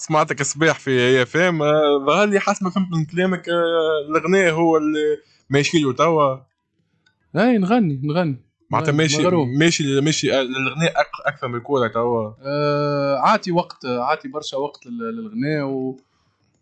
سمعتك صباح في اي اف ام ظهر لي حسب ما فهمت من كلامك آه، الغناء هو اللي ماشي له توا اي نغني نغني معناتها ماشي ماشي ماشي آه، الغناء اكثر من الكوره توا آه عاتي وقت عاتي برشا وقت للغناء و...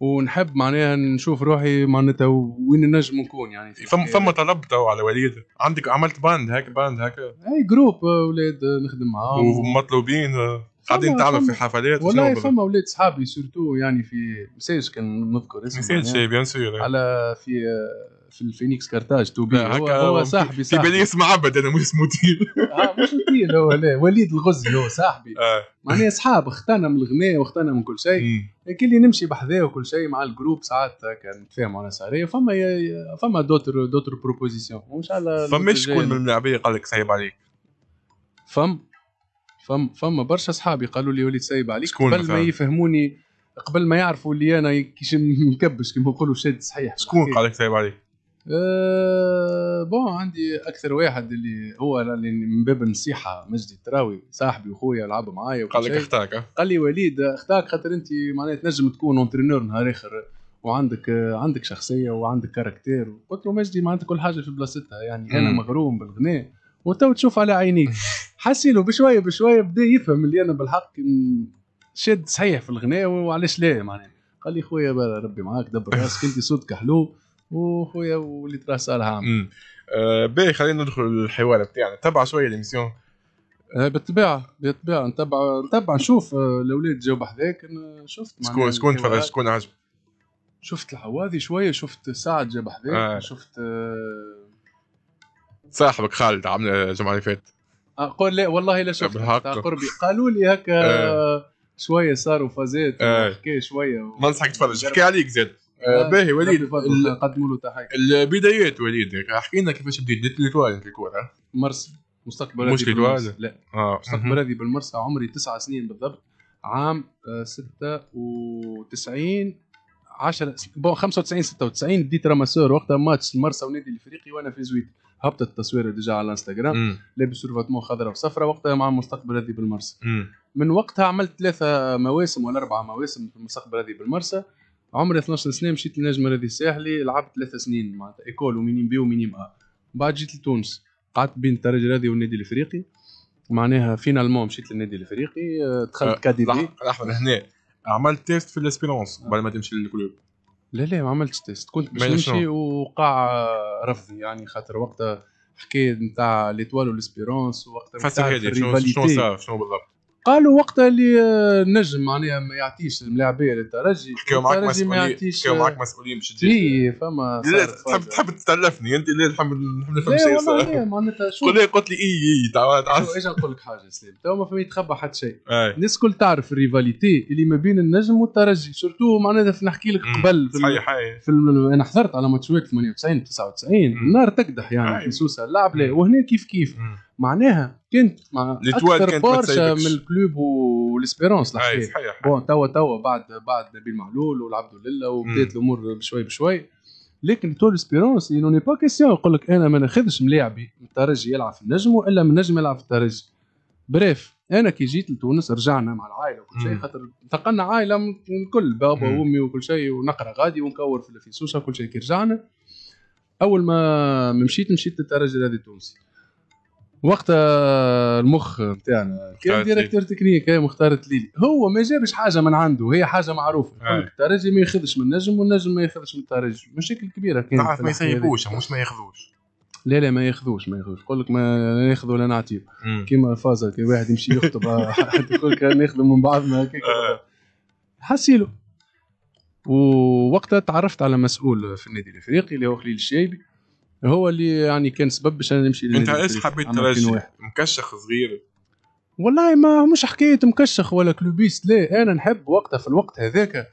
ونحب معناها نشوف روحي معناتها وين نجم نكون يعني إيه، فما إيه. فم طلب تو على وليد عندك عملت باند هاك باند هاك اي جروب اولاد نخدم معاهم ومطلوبين آه. قاعدين نتعلم في حفلات والله فما ولاد صحابي سورتو يعني في مساج كان نذكر اسمه مساج يعني إيه، بيان سور إيه. على في آه، في الفينيكس كارتاج بي هو, هو صاحبي صاحبي في بالي اسم عبد انا مش اسمه تيل آه مش تيل هو لا وليد الغزي هو صاحبي آه. معناها اصحاب اختنا من الغناء واختنا من كل شيء اللي نمشي بحذاه وكل شيء مع الجروب ساعات كان نتفاهموا على سهريه فما فما دوتر دوتر بروبوزيسيون وان شاء الله فما شكون من العباد قال لك صعيب عليك فم فم فما برشا اصحابي قالوا لي وليد سايب عليك قبل ما يفهموني قبل ما يعرفوا اللي انا كيش مكبش كما نقولوا شاد صحيح شكون قال لك سايب عليك؟ أه بون عندي اكثر واحد اللي هو اللي من باب النصيحه مجدي التراوي صاحبي وخويا لعب معايا قال لك اختاك آه. قال لي وليد اختاك خاطر انت معناها تنجم تكون اونترينور نهار اخر وعندك عندك شخصيه وعندك كاركتير قلت له مجدي معناتها كل حاجه في بلاصتها يعني انا مغروم بالغناء وتو تشوف على عينيك حسيلو بشويه بشويه بدا يفهم اللي انا بالحق شد صحيح في الغناء وعلاش لا معناها قال لي خويا ربي معاك دبر راسك انت صوتك حلو وخويا وليت صالح عام آه، باهي خلينا ندخل الحوار بتاعنا تبع شويه الامسيون آه، بالطبيعه بالطبيعه نتبع نتبع نشوف آه، الاولاد جاو بحذاك شفت شكون شكون تفرج شكون عجب شفت الحواضي شويه شفت سعد جاب حذاك آه. شفت آه صاحبك خالد عام الجمعه اللي فاتت قول لي والله لا شفت قربي قالوا لي هكا إيه. شويه صاروا فازات إيه. حكي شويه ما نصحك تفرج احكي عليك زاد آه، آه، باهي وليد قدموا له تحيه البدايات وليد احكي لنا كيفاش بديت ليتوال انت الكوره مرسى مستقبل مش لا آه، مستقبل هذه بالمرسى عمري تسعة سنين بالضبط عام 96 10 بون 95 96 بديت راماسور وقتها ماتش المرسى ونادي الافريقي وانا في زويت هبط التصوير ديجا على الانستغرام لابس سورفاتمون خضراء وصفراء وقتها مع المستقبل هذه بالمرسى من وقتها عملت ثلاثه مواسم ولا اربعه مواسم في المستقبل هذه بالمرسى عمري 12 سنه مشيت للنجم الرياضي الساحلي لعبت ثلاثة سنين معناتها ايكول ومينيم بي ومينيم ا بعد جيت لتونس قعدت بين الترجي الرياضي والنادي الافريقي معناها فينالمون مشيت للنادي الافريقي دخلت أه، كادي بي لحظه هنا عملت تيست في الاسبيرونس آه. بعد ما تمشي للكلوب لا لا ما عملتش تيست كنت باش نمشي وقع رفضي يعني خاطر وقتها حكايه نتاع ليتوال والاسبيرونس وقتها فصل هذه شنو شنو بالضبط قالوا وقتها اللي آه، النجم معناها ما يعطيش الملاعبيه للترجي كيو معك مسؤولين حكاو معك مسؤولين باش تجي اي فما تحب تحب تتلفني انت اللي نحب نفهم شيء معناتها شو قلت لي قلت لي اي اي تعرف ايش نقول لك حاجه سليم تو ما فهمت يتخبى حتى شيء الناس الكل تعرف الريفاليتي اللي ما بين النجم والترجي سورتو معناتها نحكي لك قبل صحيح في انا حضرت على ماتشات 98 99 النار تقدح يعني في سوسه اللعب لا وهنا كيف كيف معناها كانت مع اكثر بارشا من الكلوب والاسبيرونس الحقيقه بون توا توا بعد بعد نبيل معلول والعبد لله وبدات الامور بشوي بشوي لكن تو ليسبيرونس انه ني با كيسيون يقول لك انا ما ناخذش ملاعبي الترجي يلعب في النجم والا من النجم يلعب في الترجي بريف انا كي جيت لتونس رجعنا مع العائله وكل شيء خاطر انتقلنا عائله من الكل بابا وامي وكل شيء ونقرا غادي ونكور في سوسه وكل شيء كي رجعنا اول ما مشيت مشيت للترجي هذه التونسي وقت آه، المخ نتاعنا كان ديريكتور تكنيك مختار تليلي هو ما جابش حاجه من عنده هي حاجه معروفه آه. الترجي ما ياخذش من النجم والنجم ما ياخذش من الترجي مشاكل كبيره كانت تعرف ما يسيبوش مش ما ياخذوش لا لا ما ياخذوش ما ياخذوش يقول لك ما ناخذ ولا نعطيه كيما فازا كي واحد يمشي يخطب آه، يقول لك ناخذ من بعضنا هكاك حسيله ووقتها تعرفت على مسؤول في النادي الافريقي اللي هو خليل الشايبي هو اللي يعني كان سبب باش انا نمشي انت ايش حبيت ترجع مكشخ صغير والله ما مش حكايه مكشخ ولا كلوبيست لا انا نحب وقتها في الوقت هذاك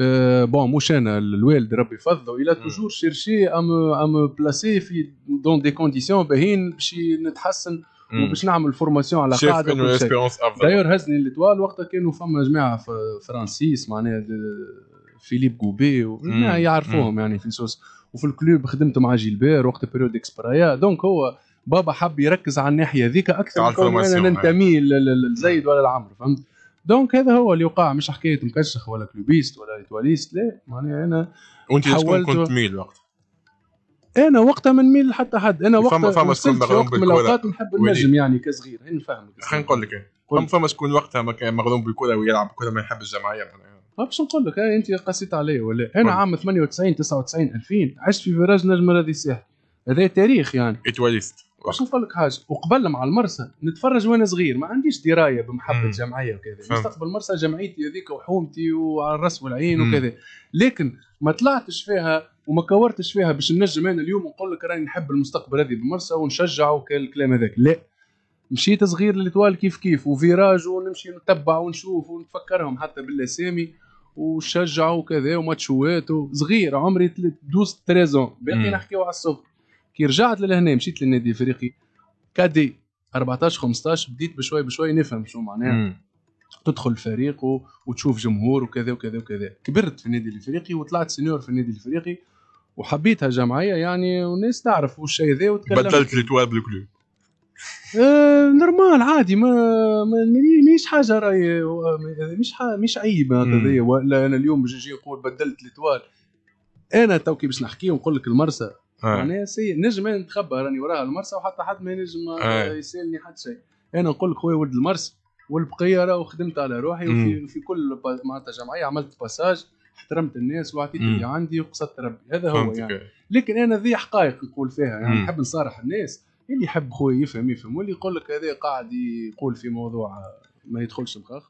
أه بون مش انا الوالد ربي فضله الى توجور شيرشي ام ام بلاسي في دون دي كونديسيون باهين باش نتحسن وباش نعمل فورماسيون على قاعده انه اسبيرونس افضل داير هزني لتوال وقتها كانوا فما جماعه فرانسيس معناها فيليب جوبي يعرفوهم يعني في سوس وفي الكلوب خدمت مع جيلبير وقت بيريود اكسبرايا دونك هو بابا حب يركز على الناحيه ذيك اكثر من انا أيوة. ننتمي لزيد ولا العمر فهمت دونك هذا هو اللي وقع مش حكايه مكشخ ولا كلوبيست ولا ايتواليست لا معناها انا وانت شكون كنت تميل وقتها؟ انا وقتها ما نميل لحتى حد انا وقتها فما شكون مغروم بالكره من الاوقات نحب النجم يعني كصغير نفهمك خلينا نقول لك إيه. فما فما شكون وقتها مغلوم بالكره ويلعب كره ما يحب الجمعيه ما باش نقول لك آه، انت قسيت علي ولا انا عام 98 99 2000 عشت في فراج نجم الذي ساحل هذا تاريخ يعني اتواليست باش نقول لك حاجه وقبل مع المرسى نتفرج وانا صغير ما عنديش درايه بمحبه الجمعيه وكذا مستقبل المرسى جمعيتي هذيك وحومتي وعلى الراس والعين وكذا لكن ما طلعتش فيها وما كورتش فيها باش نجم انا اليوم نقول لك راني نحب المستقبل هذه بالمرسى ونشجع الكلام هذاك لا مشيت صغير للتوال كيف كيف وفيراج ونمشي نتبع ونشوف ونتفكرهم حتى بالاسامي وشجعوا وكذا وماتشوات صغير عمري 12 13 باقي نحكيو على الصغر كي رجعت لهنا مشيت للنادي الافريقي كادي 14 15 بديت بشوي بشوي نفهم شو معناها تدخل الفريق وتشوف جمهور وكذا وكذا وكذا كبرت في النادي الافريقي وطلعت سينيور في النادي الافريقي وحبيتها جمعيه يعني والناس تعرف والشيء ذا بدلت ليتوال بالكلوب آه، نورمال عادي ما مانيش حاجه راهي مش مش عيب هذا ولا انا اليوم باش نجي نقول بدلت ليتوال انا توكي باش نحكي ونقول لك المرسى آه. معناها سي نجم انا نتخبى راني وراها المرسى وحتى حد ما ينجم آه. يسالني حتى شيء انا نقول لك خويا ولد المرسى والبقيه راهو خدمت على روحي وفي في كل معناتها جمعيه عملت باساج احترمت الناس واعطيت اللي عندي وقصدت ربي هذا هو يعني لكن انا ذي حقائق نقول فيها يعني نحب نصارح الناس اللي يحب خويا يفهم يفهم واللي يقول لك هذا قاعد يقول في موضوع ما يدخلش مخاخه